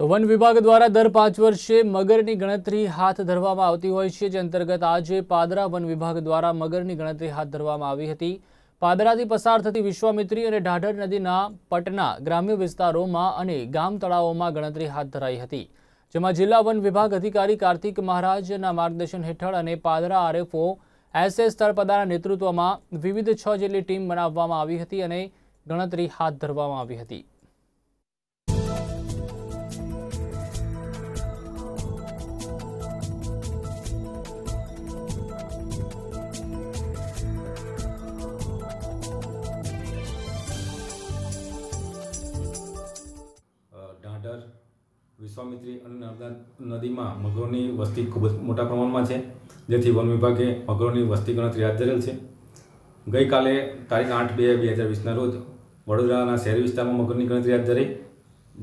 તો વન વિભાગ દ્વારા દર પાંચ વર્ષે મગરની ગણતરી હાથ ધરવામાં આવતી હોય છે જે અંતર્ગત આજે પાદરા વન વિભાગ દ્વારા મગરની ગણતરી હાથ ધરવામાં આવી હતી પાદરાથી પસાર થતી વિશ્વામિત્રી અને ઢાઢર નદીના પટના ગ્રામ્ય વિસ્તારોમાં અને ગામ તળાવોમાં ગણતરી હાથ ધરાઈ હતી જેમાં જિલ્લા વન વિભાગ અધિકારી કાર્તિક મહારાજના માર્ગદર્શન હેઠળ અને પાદરા આરએફઓ એસએસ તળપદાના નેતૃત્વમાં વિવિધ છ જેટલી ટીમ બનાવવામાં આવી હતી અને ગણતરી હાથ ધરવામાં આવી હતી અંદર વિશ્વામિત્રી અને નર્મદા નદીમાં મગરોની વસ્તી ખૂબ જ મોટા પ્રમાણમાં છે જેથી વન વિભાગે મગરોની વસ્તી ગણતરી હાથ ધરેલ છે ગઈકાલે તારીખ આઠ બે બે હજાર વીસના રોજ વડોદરાના શહેરી વિસ્તારમાં મગરની ગણતરી હાથ ધરી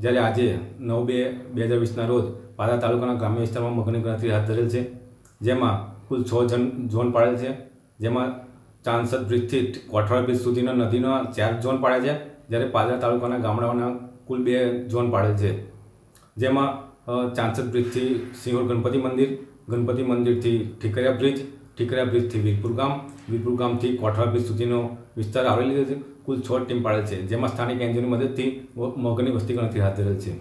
જ્યારે આજે નવ બે બે હજાર વીસના રોજ પાદરા તાલુકાના ગ્રામ્ય વિસ્તારમાં મગરની ગણતરી હાથ ધરેલ છે જેમાં કુલ છ જન ઝોન પાડેલ છે જેમાં ચાંસદ બ્રિજથી કોઠવાડ બ્રિજ સુધીના નદીના ચાર ઝોન પાડે છે જ્યારે પાદરા તાલુકાના ગામડાઓના કુલ બે ઝોન પાડેલ છે જેમાં ચાંચદ બ્રિજથી સિંહોર ગણપતિ મંદિર ગણપતિ મંદિરથી ઠીકરિયા બ્રિજ ઠીકરિયા બ્રિજથી વીરપુર ગામ વીરપુર ગામથી કોઠવા બ્રિજ સુધીનો વિસ્તાર આવરી લીધો છે કુલ છ ટીમ પાડેલ છે જેમાં સ્થાનિક એનજીઓની મદદથી મોગની વસ્તી ગણતરી હાથ ધરેલ છે